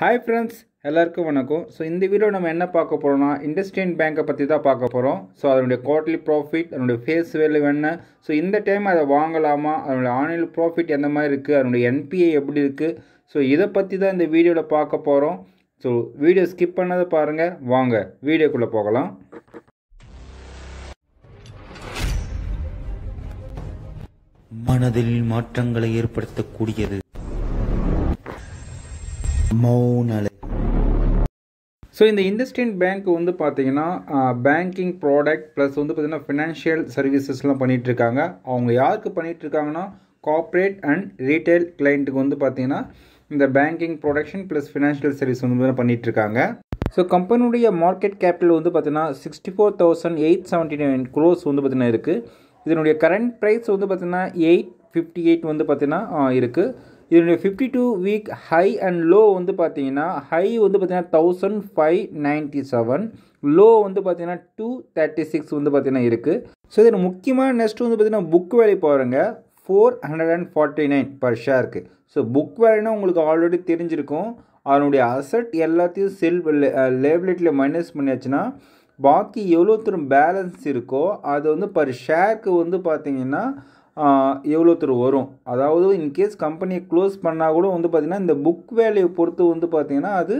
hi friends எல்லாருக்கும் வணக்கம் so இந்த வீடியோ நம்ம என்ன பார்க்க போகிறோம்னா இண்டஸ்ட்ரியன் பேங்க்கை பற்றி தான் பார்க்க போகிறோம் ஸோ அதனுடைய குவார்ட்லி ப்ராஃபிட் அதனுடைய ஃபேஸ் வேல்யூ என்ன ஸோ இந்த டைம் அதை வாங்கலாமா அதனுடைய ஆன்லைன் ப்ராஃபிட் எந்த மாதிரி இருக்குது அதனுடைய என்பிஐ எப்படி இருக்குது ஸோ இதை பற்றி தான் இந்த வீடியோவில் பார்க்க போகிறோம் ஸோ வீடியோ ஸ்கிப் பண்ணதை பாருங்கள் வாங்க வீடியோக்குள்ளே போகலாம் மனதில் மாற்றங்களை ஏற்படுத்தக்கூடியது மௌன அலை ஸோ இந்த இண்டஸ்ட்ரியன் பேங்க் வந்து பார்த்தீங்கன்னா பேங்கிங் ப்ராடக்ட் ப்ளஸ் வந்து பார்த்திங்கன்னா ஃபினான்ஷியல் சர்வீசஸ்லாம் பண்ணிகிட்ருக்காங்க அவங்க யாருக்கு பண்ணிகிட்ருக்காங்கன்னா கார்ப்பரேட் அண்ட் ரீட்டைல் கிளைண்ட்டுக்கு வந்து பார்த்திங்கன்னா இந்த banking production plus financial service வந்து பண்ணிகிட்ருக்காங்க ஸோ கம்பெனியுடைய மார்க்கெட் கேபிட்டல் வந்து பார்த்திங்கன்னா sixty four thousand eight seventy nine crores வந்து பார்த்தீங்கன்னா இருக்குது இதனுடைய கரண்ட் ப்ரைஸ் வந்து பார்த்தீங்கன்னா எயிட் ஃபிஃப்டி எயிட் வந்து பார்த்திங்கன்னா இருக்குது இதனுடைய fifty two week high and low வந்து பார்த்தீங்கன்னா ஹை வந்து பார்த்தீங்கன்னா thousand five ninety seven low வந்து பார்த்தீங்கன்னா டூ தேர்ட்டி சிக்ஸ் வந்து பார்த்தீங்கன்னா இருக்குது ஸோ இதில் முக்கியமாக நெக்ஸ்ட் வந்து பார்த்தீங்கன்னா புக் வேலை பாருங்க four hundred and forty nine per ஷேருக்கு ஸோ புக் வேலைன்னா உங்களுக்கு ஆல்ரெடி தெரிஞ்சிருக்கும் அதனுடைய அசட் எல்லாத்தையும் செல் லேபிலிட்டியில் மைனஸ் பண்ணியாச்சுன்னா பாக்கி எவ்வளோ தூரம் பேலன்ஸ் இருக்கோ அது வந்து பர் ஷேருக்கு வந்து பார்த்தீங்கன்னா எவ்வளோ தூர் வரும் அதாவது இன்கேஸ் கம்பெனியை க்ளோஸ் பண்ணால் கூட வந்து பார்த்திங்கன்னா இந்த புக் வேல்யூ பொறுத்து வந்து பார்த்திங்கன்னா அது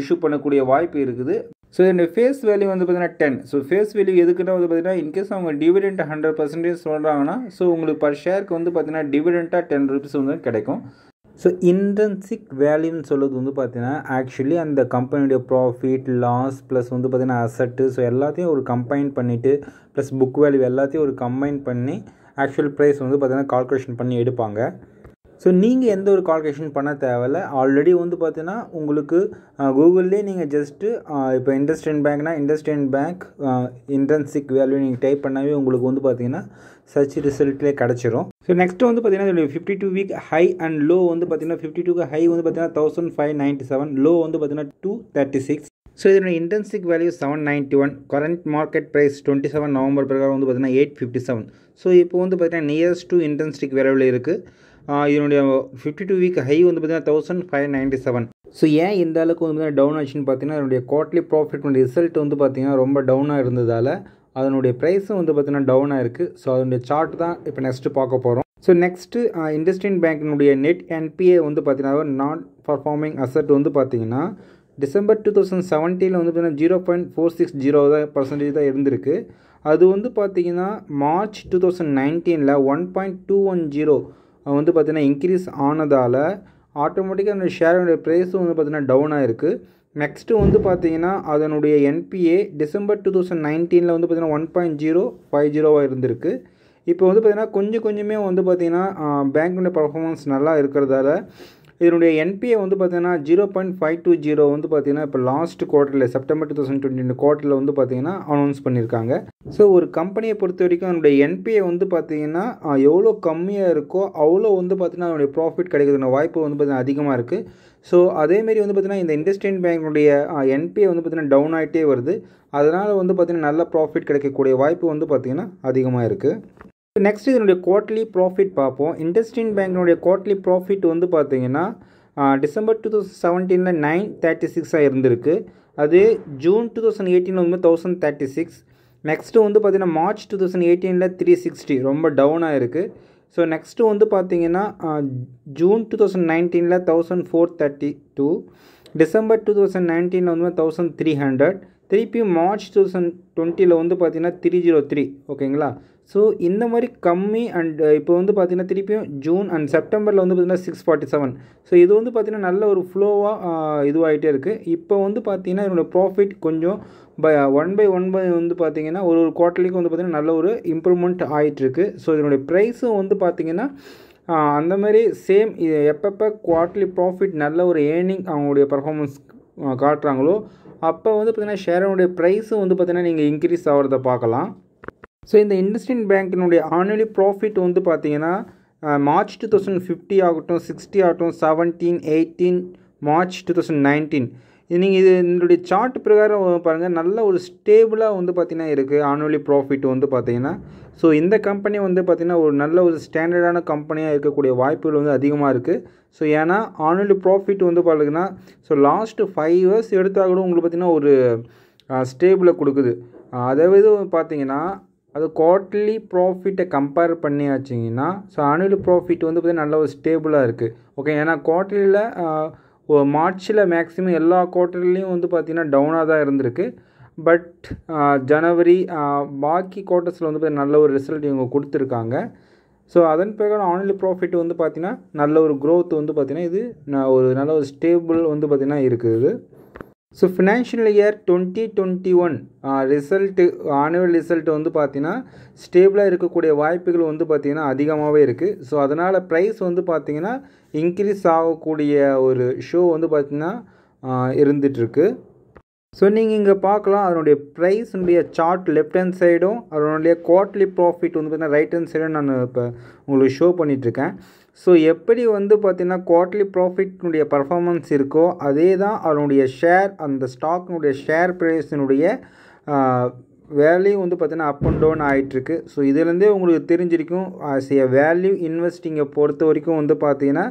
இஷ்யூ பண்ணக்கூடிய வாய்ப்பு இருக்குது ஸோ இதனுடைய ஃபேஸ் வேல்யூ வந்து பார்த்திங்கன்னா டென் ஸோ ஃபேஸ் வேல்யூ எதுக்குன்னா வந்து பார்த்திங்கன்னா இன்கேஸ் அவங்க டிவிடெண்ட் ஹண்ட்ரட் பர்சன்டேஜ் சொல்கிறாங்கன்னா ஸோ உங்களுக்கு பர் ஷேருக்கு வந்து பார்த்திங்கன்னா டிவிடெண்ட்டாக டென் ருபீஸ் வந்து கிடைக்கும் ஸோ இன்டென்சிக் வேல்யூன்னு சொல்லுறது வந்து பார்த்திங்கன்னா ஆக்சுவலி அந்த கம்பெனியுடைய ப்ராஃபிட் லாஸ் ப்ளஸ் வந்து பார்த்திங்கன்னா அசட்டு ஸோ எல்லாத்தையும் ஒரு கம்பைன் பண்ணிவிட்டு ப்ளஸ் புக் வேல்யூ எல்லாத்தையும் ஒரு கம்பைன் பண்ணி ஆக்சுவல் ப்ரைஸ் வந்து பார்த்திங்கன்னா கால்குலேஷன் பண்ணி எடுப்பாங்க ஸோ நீங்கள் எந்த ஒரு கால்குலேஷன் பண்ண தேவையில்ல ஆல்ரெடி வந்து பார்த்தீங்கன்னா உங்களுக்கு கூகுள்லேயே நீங்கள் ஜஸ்ட்டு இப்போ இண்டஸ்ட்ரியன் பேங்க்னா இண்டஸ்ட்ரியன் பேங்க் இன்ட்ரன்சிக் வேல்யூ நீங்கள் டைப் பண்ணாவே உங்களுக்கு வந்து பார்த்தீங்கன்னா சர்ச் ரிசல்ட்லேயே கிடச்சிரும் ஸோ நெக்ஸ்ட் வந்து பார்த்தீங்கன்னா fifty two week high and low வந்து பார்த்தீங்கன்னா ஃபிஃப்டி டூக்கு ஹை வந்து பார்த்தீங்கன்னா thousand five ninety seven low வந்து பார்த்தீங்கன்னா டூ தேர்ட்டி சிக்ஸ் ஸோ இதோட intrinsic value seven ninety one current market price twenty seven November பிரகாரம் வந்து பார்த்தீங்கன்னா எயிட் ஃபிஃப்டி செவன் ஸோ இப்போ வந்து பார்த்தீங்கன்னா நியரஸ்ட் டூ இன்டென்ஸ்டிக் விரைவில் இருக்குது இதனுடைய ஃபிஃப்டி டூ வீக் ஹை வந்து பார்த்தீங்கன்னா thousand five ninety seven so ஏன் இந்த அளவுக்கு வந்து பார்த்தீங்கன்னா டவுன் ஆச்சுன்னு பார்த்தீங்கன்னா அதனுடைய குவார்ட்லி ப்ராஃபிட் ரிசல்ட் வந்து பார்த்தீங்கன்னா ரொம்ப டவுனாக இருந்ததால் அதனுடைய ப்ரைஸும் வந்து பார்த்தீங்கன்னா டவுனாக இருக்குது ஸோ அதனுடைய சார்ட் தான் இப்போ நெக்ஸ்ட்டு பார்க்க போகிறோம் ஸோ நெக்ஸ்ட்டு இண்டஸ்ட்ரியன் பேங்கினுடைய நெட் என்பிஏ வந்து பார்த்தீங்கன்னா நான் பர்ஃபார்மிங் அசட் வந்து பார்த்தீங்கன்னா டிசம்பர் டூ தௌசண்ட் செவன்ட்டீனில் வந்து பார்த்தீங்கன்னா zero point four six zero தான் பர்சன்டேஜ் தான் இருந்திருக்கு அது வந்து பார்த்தீங்கன்னா மார்ச் டூ தௌசண்ட் நைன்டீனில் one point two one zero வந்து பார்த்திங்கன்னா இன்க்ரீஸ் ஆனதால் ஆட்டோமேட்டிக்காக அந்த ஷேரோடைய ப்ரைஸும் வந்து பார்த்திங்கன்னா டவுன் ஆகிருக்கு நெக்ஸ்ட்டு வந்து பார்த்தீங்கன்னா அதனுடைய என்பிஏ டிசம்பர் டூ தௌசண்ட் நைன்டீனில் வந்து பார்த்திங்கன்னா ஒன் பாயிண்ட் ஜீரோ ஃபைவ் ஜீரோவாக இருந்திருக்கு இப்போ வந்து பார்த்தீங்கன்னா கொஞ்சம் கொஞ்சமே வந்து பார்த்திங்கன்னா பேங்க்குடைய பர்ஃபார்மன்ஸ் நல்லா இருக்கிறதால இதனுடைய என்பிஏ வந்து பார்த்தீங்கன்னா zero point five two zero வந்து பார்த்தீங்கன்னா இப்போ லாஸ்ட் குவார்ட்டரில் செப்டம்பர் டூ தௌசண்ட் டுவெண்ட்டி ரெண்டு குவார்ட்டரில் வந்து பார்த்தீங்கன்னா அனௌன்ஸ் பண்ணியிருக்காங்க ஸோ ஒரு கம்பெனியை பொறுத்த வரைக்கும் அதனுடைய என்பிஏ வந்து பார்த்தீங்கன்னா எவ்வளோ கம்மியாக இருக்கோ அவ்வளோ வந்து பார்த்தீங்கன்னா அதனுடைய ப்ராஃபிட் கிடைக்கிறதுக்கு வாய்ப்பு வந்து பார்த்தீங்கன்னா அதிகமாக இருக்குது ஸோ அதேமாரி வந்து பார்த்திங்கன்னா இந்த இண்டஸ்ட்ரியல் பேங்க்னுடைய என்பிஏ வந்து பார்த்திங்கன்னா டவுன் ஆகிட்டே வருது அதனால் வந்து பார்த்திங்கன்னா நல்ல ப்ராஃபிட் கிடைக்கக்கூடிய வாய்ப்பு வந்து பார்த்திங்கன்னா அதிகமாக இருக்குது நெக்ஸ்ட் இதனுடைய குவார்ட்லி ப்ராஃபிட் பார்ப்போம் இண்டஸ்ட்ரின் பேங்கினுடைய குவார்ட்லி ப்ராஃபிட் வந்து பார்த்திங்கன்னா டிசம்பர் டூ தௌசண்ட் செவன்டீனில் நைன் தேர்ட்டி சிக்ஸாக இருந்திருக்கு அது ஜூன் டூ தௌசண்ட் எயிட்டீன் வந்து தௌசண்ட் தேர்ட்டி சிக்ஸ் நெக்ஸ்ட்டு வந்து பார்த்திங்கன்னா மார்ச் டூ தௌசண்ட் எயிட்டீனில் த்ரீ சிக்ஸ்டி ரொம்ப டவுனாக இருக்குது ஸோ நெக்ஸ்ட்டு வந்து பார்த்திங்கன்னா ஜூன் டூ தௌசண்ட் நைன்டீனில் thousand four thirty two December two thousand நைன்டீனில் வந்து தௌசண்ட் த்ரீ ஹண்ட்ரட் திருப்பி மார்ச் டூ தௌசண்ட் டுவெண்ட்டியில் வந்து பார்த்திங்கன்னா த்ரீ ஜீரோ த்ரீ ஓகேங்களா ஸோ இந்த மாதிரி கம்மி அண்ட் இப்போ வந்து பார்த்திங்கன்னா திருப்பியும் ஜூன் அண்ட் செப்டம்பரில் வந்து பார்த்திங்கன்னா சிக்ஸ் ஃபார்ட்டி செவன் ஸோ இது வந்து பார்த்திங்கன்னா நல்ல ஒரு ஃப்ளோவாக இதுவாகிட்டே இருக்குது இப்போ வந்து பார்த்திங்கன்னா இதனோட ப்ராஃபிட் கொஞ்சம் by one by one by வந்து பார்த்திங்கன்னா ஒரு ஒரு குவார்ட்டர்லிக்கும் வந்து பார்த்திங்கன்னா நல்ல ஒரு இம்ப்ரூவ்மெண்ட் ஆகிட்டுருக்கு ஸோ இதனுடைய ப்ரைஸும் வந்து பார்த்திங்கன்னா அந்த மாதிரி சேம் எப்பப்போ குவார்ட்லி ப்ராஃபிட் நல்ல ஒரு ஏர்னிங் அவங்களுடைய பர்ஃபார்மன்ஸ் காட்டுறாங்களோ அப்போ வந்து பார்த்திங்கன்னா ஷேரனுடைய ப்ரைஸும் வந்து பார்த்திங்கன்னா நீங்கள் இன்க்ரீஸ் ஆகிறத பார்க்கலாம் ஸோ இந்த இண்டஸ்இண்ட் பேங்கினுடைய ஆனுவலி ப்ராஃபிட் வந்து பார்த்திங்கன்னா மார்ச் டூ தௌசண்ட் ஃபிஃப்டி ஆகட்டும் சிக்ஸ்டி ஆகட்டும் seventeen eighteen March two thousand nineteen நீங்கள் இது என்னுடைய சார்ட் பிரகாரம் பாருங்கள் நல்ல ஒரு ஸ்டேபிளாக வந்து பார்த்திங்கன்னா இருக்குது ஆனுவலி ப்ராஃபிட் வந்து பார்த்தீங்கன்னா ஸோ இந்த கம்பெனி வந்து பார்த்திங்கன்னா ஒரு நல்ல ஒரு ஸ்டாண்டர்டான கம்பெனியாக இருக்கக்கூடிய வாய்ப்புகள் வந்து அதிகமாக இருக்குது ஸோ ஏன்னா ஆனுவலி ப்ராஃபிட் வந்து பார்த்திங்கன்னா ஸோ லாஸ்ட்டு ஃபைவ் இயர்ஸ் எடுத்தால் கூட உங்களுக்கு பார்த்திங்கன்னா ஒரு ஸ்டேபிளை கொடுக்குது அதாவது பார்த்திங்கன்னா அது குவார்ட்லி ப்ராஃபிட்டை கம்பேர் பண்ணியாச்சிங்கன்னா ஸோ ஆனுவல் ப்ராஃபிட் வந்து பார்த்திங்கன்னா நல்ல ஒரு ஸ்டேபிளாக இருக்குது ஓகே ஏன்னா குவார்ட்லியில் மார்ச்சில் மேக்ஸிமம் எல்லா குவார்ட்டர்லேயும் வந்து பார்த்திங்கன்னா டவுனாக தான் இருந்திருக்கு பட் ஜனவரி பாக்கி குவார்ட்டர்ஸில் வந்து நல்ல ஒரு ரிசல்ட் இவங்க கொடுத்துருக்காங்க ஸோ அதன் பிறகு ஆன்லி ப்ராஃபிட் வந்து பார்த்திங்கன்னா நல்ல ஒரு க்ரோத் வந்து பார்த்திங்கன்னா இது ஒரு நல்ல ஒரு ஸ்டேபிள் வந்து பார்த்திங்கன்னா இருக்குது so financial year twenty twenty one result annual result வந்து பார்த்திங்கன்னா ஸ்டேபிளாக இருக்கக்கூடிய வாய்ப்புகள் வந்து பார்த்திங்கன்னா அதிகமாகவே இருக்குது ஸோ அதனால் ப்ரைஸ் வந்து பார்த்திங்கன்னா இன்க்ரீஸ் ஆகக்கூடிய ஒரு ஷோ வந்து பார்த்திங்கன்னா இருந்துகிட்ருக்கு ஸோ நீங்கள் இங்கே பார்க்கலாம் அதனுடைய ப்ரைஸ்னுடைய சார்ட் லெஃப்ட் ஹேண்ட் சைடும் அதனுடைய குவார்ட்லி ப்ராஃபிட் வந்து பார்த்திங்கன்னா ரைட் ஹேண்ட் சைடும் நான் இப்போ உங்களுக்கு ஷோ பண்ணிகிட்ருக்கேன் ஸோ எப்படி வந்து பார்த்திங்கன்னா குவார்ட்லி ப்ராஃபிட்னுடைய பர்ஃபார்மன்ஸ் இருக்கோ அதே தான் அதனுடைய ஷேர் அந்த ஸ்டாக்னுடைய ஷேர் ப்ரைஸினுடைய வேல்யூ வந்து பார்த்தீங்கன்னா அப் அண்ட் டவுன் ஆகிட்டுருக்கு ஸோ இதுலேருந்தே உங்களுக்கு தெரிஞ்சிருக்கும் சே வேல்யூ இன்வெஸ்டிங்கை பொறுத்த வரைக்கும் வந்து பார்த்தீங்கன்னா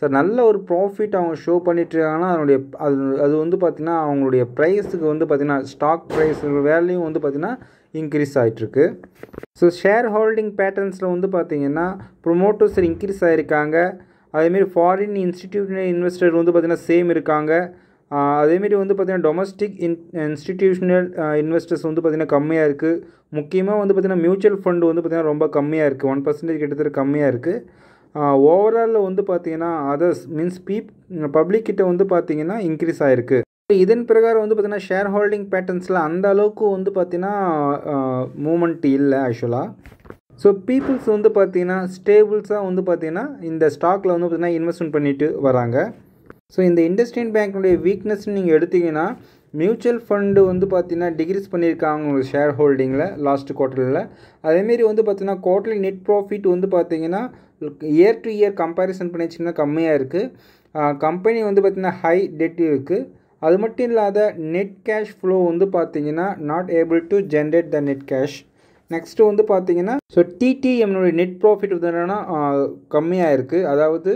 ஸோ நல்ல ஒரு ப்ராஃபிட் அவங்க ஷோ பண்ணிகிட்ருக்காங்கன்னா அதனுடைய அது அது வந்து பார்த்திங்கன்னா அவங்களுடைய ப்ரைஸுக்கு வந்து பார்த்திங்கன்னா ஸ்டாக் ப்ரைஸ் வேல்யூ வந்து பார்த்திங்கன்னா இன்க்ரீஸ் ஆகிட்டுருக்கு ஸோ ஷேர் ஹோல்டிங் பேட்டர்ன்ஸில் வந்து பார்த்திங்கன்னா ப்ரொமோட்டர்ஸ் இன்க்ரீஸ் ஆகிருக்காங்க அதேமாரி ஃபாரின் இன்ஸ்டிடியூட் இன்வெஸ்டர் வந்து பார்த்திங்கன்னா சேம் இருக்காங்க அதேமாரி வந்து பார்த்திங்கன்னா டொமஸ்டிக் இன் இன்ஸ்டிடியூஷனல் இன்வெஸ்டர்ஸ் வந்து பார்த்திங்கன்னா கம்மியாக இருக்குது முக்கியமாக வந்து பார்த்திங்கன்னா மியூச்சுவல் ஃபண்டு வந்து பார்த்திங்கன்னா ரொம்ப கம்மியாக இருக்குது ஒன் பர்சன்டேஜ் கிட்டத்தட்ட கம்மியாக இருக்குது ஓவராலில் வந்து பார்த்திங்கன்னா அதர்ஸ் மீன்ஸ் பீப் பப்ளிக் கிட்ட வந்து பார்த்திங்கன்னா இன்க்ரீஸ் ஆகிருக்கு இதன் பிரகாரம் வந்து பார்த்திங்கன்னா ஷேர் ஹோல்டிங் பேட்டர்ன்ஸில் அந்த அளவுக்கு வந்து பார்த்திங்கன்னா மூமெண்ட் இல்லை ஆக்சுவலாக ஸோ பீப்புள்ஸ் வந்து பார்த்திங்கன்னா ஸ்டேபிள்ஸாக வந்து பார்த்திங்கன்னா இந்த ஸ்டாக்கில் வந்து பார்த்திங்கன்னா இன்வெஸ்ட்மெண்ட் பண்ணிட்டு வராங்க ஸோ இந்த இண்டஸ்ட்ரியல் பேங்க்னுடைய வீக்னஸ் நீங்கள் எடுத்திங்கன்னா மியூச்சுவல் ஃபண்டு வந்து பார்த்தீங்கன்னா டிக்ரீஸ் பண்ணியிருக்காங்க அவங்களோட ஷேர் ஹோல்டிங்கில் லாஸ்ட் குவார்ட்டரில் அதேமாரி வந்து பார்த்திங்கன்னா குவார்ட்டர்லி நெட் ப்ராஃபிட் வந்து பார்த்திங்கன்னா இயர் டு இயர் கம்பேரிசன் பண்ணிச்சிங்கன்னா கம்மியாக இருக்குது கம்பெனி வந்து பார்த்திங்கன்னா ஹை டெட் இருக்குது அது மட்டும் இல்லாத நெட் கேஷ் ஃப்ளோ வந்து பார்த்தீங்கன்னா not able to generate the net cash next வந்து பார்த்தீங்கன்னா ஸோ டிடிஎம்னுடைய நெட் ப்ராஃபிட் வந்து என்னென்னா கம்மியாக இருக்குது அதாவது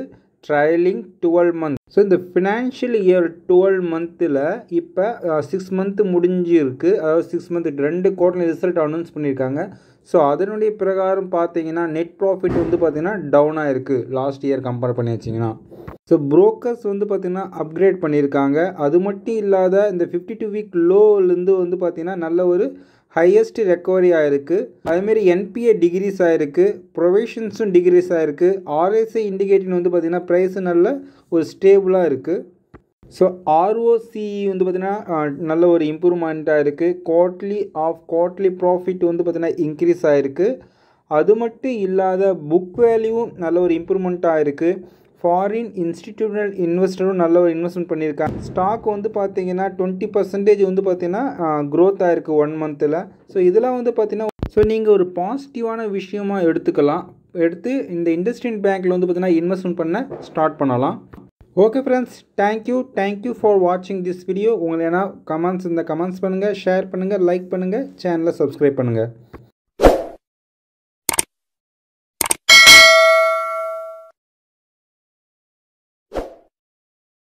ட்ரையலிங் டுவெல் மந்த் ஸோ இந்த ஃபினான்ஷியல் இயர் டுவெல் மந்த்தில் இப்போ சிக்ஸ் மந்த்து முடிஞ்சிருக்கு அதாவது சிக்ஸ் மந்த் ரெண்டு கோட்டில் ரிசல்ட் அனௌன்ஸ் பண்ணியிருக்காங்க ஸோ அதனுடைய பிரகாரம் பார்த்தீங்கன்னா நெட் ப்ராஃபிட் வந்து பார்த்திங்கன்னா டவுனாக இருக்குது லாஸ்ட் இயர் கம்பேர் பண்ணி வச்சிங்கன்னா ஸோ ப்ரோக்கர்ஸ் வந்து பார்த்திங்கன்னா அப்கிரேட் பண்ணியிருக்காங்க அது மட்டும் இல்லாத இந்த ஃபிஃப்டி டூ வீக் லோலேருந்து வந்து பார்த்திங்கன்னா நல்ல ஒரு ஹையஸ்ட் ரெக்கவரி ஆகிருக்கு அதுமாரி என்பிஏ டிகிரிஸ் ஆகிருக்கு ப்ரொவிஷன்ஸும் டிகிரிஸ் ஆகிருக்கு ஆர்எஸ்ஐ இண்டிகேட்டிங் வந்து பார்த்திங்கன்னா ப்ரைஸ் நல்ல ஒரு ஸ்டேபிளாக இருக்குது ஸோ ஆர்ஓசி வந்து பார்த்திங்கன்னா நல்ல ஒரு இம்ப்ரூவ்மெண்ட்டாக இருக்குது குவார்ட்லி ஆஃப் குவார்ட்லி ப்ராஃபிட் வந்து பார்த்திங்கன்னா இன்க்ரீஸ் ஆகிருக்கு அது மட்டும் இல்லாத புக் வேல்யூவும் நல்ல ஒரு இம்ப்ரூவ்மெண்ட்டாக இருக்குது ஃபாரின் இன்ஸ்டிடியூஷனல் இன்வெஸ்டரும் நல்ல ஒரு இன்வெஸ்ட்மெண்ட் பண்ணியிருக்காங்க ஸ்டாக் வந்து பார்த்தீங்கன்னா டுவெண்ட்டி பர்சன்டேஜ் வந்து பார்த்தீங்கன்னா க்ரோத் ஆகிருக்கு ஒன் மந்தில் ஸோ இதெல்லாம் வந்து பார்த்தீங்கன்னா ஸோ நீங்கள் ஒரு பாசிட்டிவான விஷயமா எடுத்துக்கலாம் எடுத்து இந்த இண்டஸ்ட்ரியல் பேங்க்கில் வந்து பார்த்தீங்கன்னா இன்வெஸ்ட்மெண்ட் பண்ண ஸ்டார்ட் பண்ணலாம் okay friends thank you thank you for வாட்சிங் திஸ் வீடியோ உங்களை ஏன்னா கமெண்ட்ஸ் இந்த கமெண்ட்ஸ் பண்ணுங்கள் ஷேர் பண்ணுங்கள் லைக் பண்ணுங்கள் சேனலை சப்ஸ்கிரைப் பண்ணுங்கள்